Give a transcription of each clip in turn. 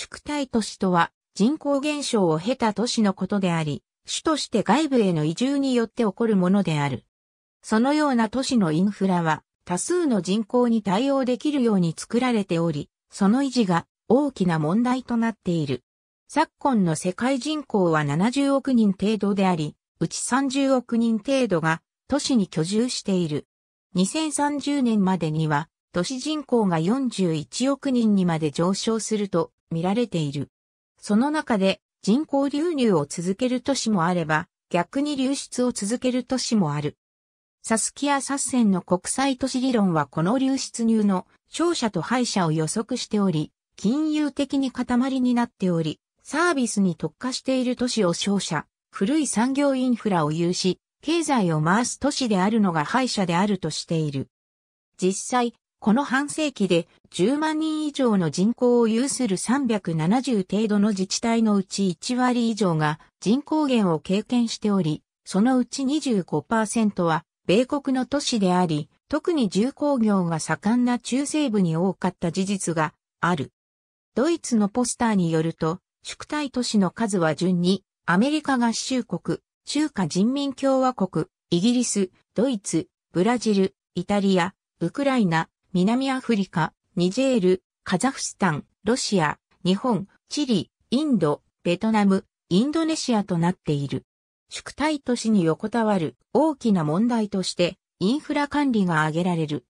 宿体都市とは人口減少を経た都市のことであり、主として外部への移住によって起こるものである。そのような都市のインフラは多数の人口に対応できるように作られており、その維持が大きな問題となっている。昨今の世界人口は70億人程度であり、うち30億人程度が都市に居住している。2030年までには都市人口が41億人にまで上昇すると見られている。その中で人口流入を続ける都市もあれば、逆に流出を続ける都市もある。サスキア・サッセンの国際都市理論はこの流出入の勝者と敗者を予測しており、金融的に塊になっており、サービスに特化している都市を勝者、古い産業インフラを有し、経済を回す都市であるのが敗者であるとしている。実際、この半世紀で10万人以上の人口を有する370程度の自治体のうち1割以上が人口減を経験しており、そのうち25%は米国の都市であり、特に重工業が盛んな中西部に多かった事実がある。ドイツのポスターによると、宿体都市の数は順に、アメリカ合衆国、中華人民共和国、イギリス、ドイツ、ブラジル、イタリア、ウクライナ、南アフリカ、ニジェール、カザフスタン、ロシア、日本、チリ、インド、ベトナム、インドネシアとなっている。宿体都市に横たわる大きな問題としてインフラ管理が挙げられる。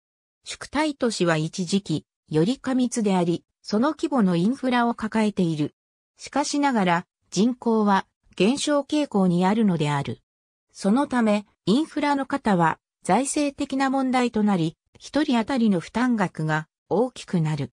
宿体都市は一時期より過密であり、その規模のインフラを抱えている。しかしながら人口は減少傾向にあるのである。そのためインフラの方は財政的な問題となり、一人当たりの負担額が大きくなる。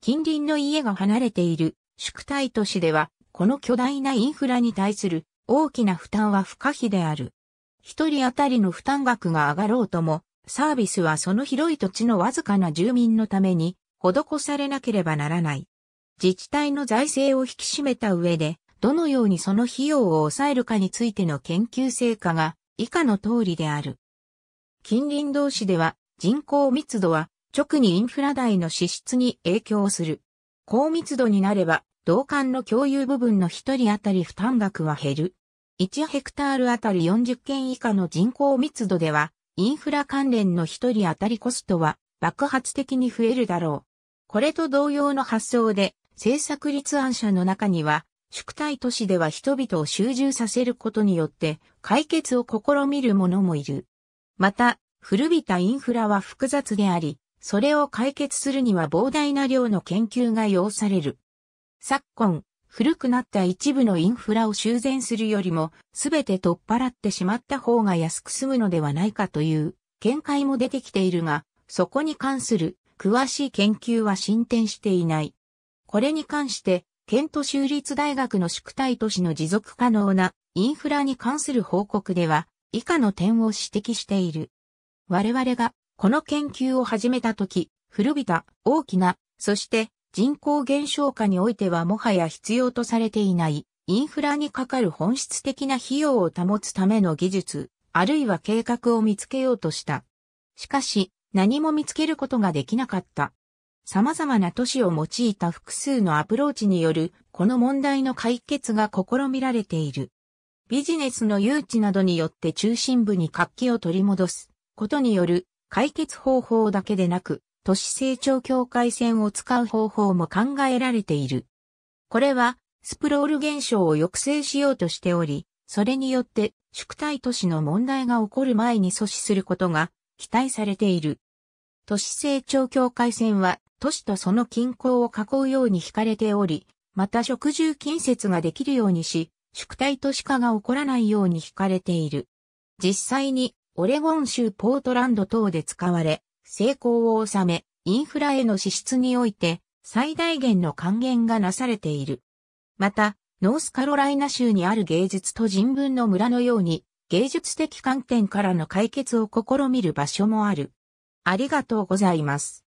近隣の家が離れている宿帯都市では、この巨大なインフラに対する大きな負担は不可避である。一人当たりの負担額が上がろうとも、サービスはその広い土地のわずかな住民のために施されなければならない。自治体の財政を引き締めた上で、どのようにその費用を抑えるかについての研究成果が以下の通りである。近隣同士では人口密度は直にインフラ台の支出に影響する。高密度になれば、同管の共有部分の1人当たり負担額は減る。1ヘクタールあたり40件以下の人口密度では、インフラ関連の1人当たりコストは爆発的に増えるだろう。これと同様の発想で、政策立案者の中には、宿体都市では人々を集中させることによって解決を試みる者もいる。また、古びたインフラは複雑であり、それを解決するには膨大な量の研究が要される。昨今、古くなった一部のインフラを修繕するよりも、すべて取っ払ってしまった方が安く済むのではないかという見解も出てきているが、そこに関する詳しい研究は進展していない。これに関して、ケント州立大学の宿体都市の持続可能なインフラに関する報告では、以下の点を指摘している。我々がこの研究を始めた時、古びた、大きな、そして人口減少化においてはもはや必要とされていないインフラにかかる本質的な費用を保つための技術、あるいは計画を見つけようとした。しかし、何も見つけることができなかった。様々な都市を用いた複数のアプローチによる、この問題の解決が試みられている。ビジネスの誘致などによって中心部に活気を取り戻す。ことによる解決方法だけでなく、都市成長境界線を使う方法も考えられている。これは、スプロール現象を抑制しようとしており、それによって宿体都市の問題が起こる前に阻止することが期待されている。都市成長境界線は都市とその均衡を囲うように引かれており、また食住近接ができるようにし、宿体都市化が起こらないように引かれている。実際にオレゴン州ポートランド等で使われ、成功を収め、インフラへの支出において最大限の還元がなされている。また、ノースカロライナ州にある芸術と人文の村のように、芸術的観点からの解決を試みる場所もある。ありがとうございます。